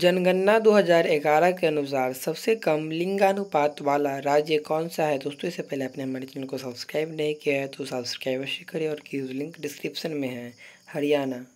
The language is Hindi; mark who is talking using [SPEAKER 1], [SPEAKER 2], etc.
[SPEAKER 1] जनगणना 2011 के अनुसार सबसे कम लिंगानुपात वाला राज्य कौन सा है दोस्तों इससे पहले अपने हमारे चैनल को सब्सक्राइब नहीं किया है तो सब्सक्राइब अवश्य करें और की लिंक डिस्क्रिप्शन में है हरियाणा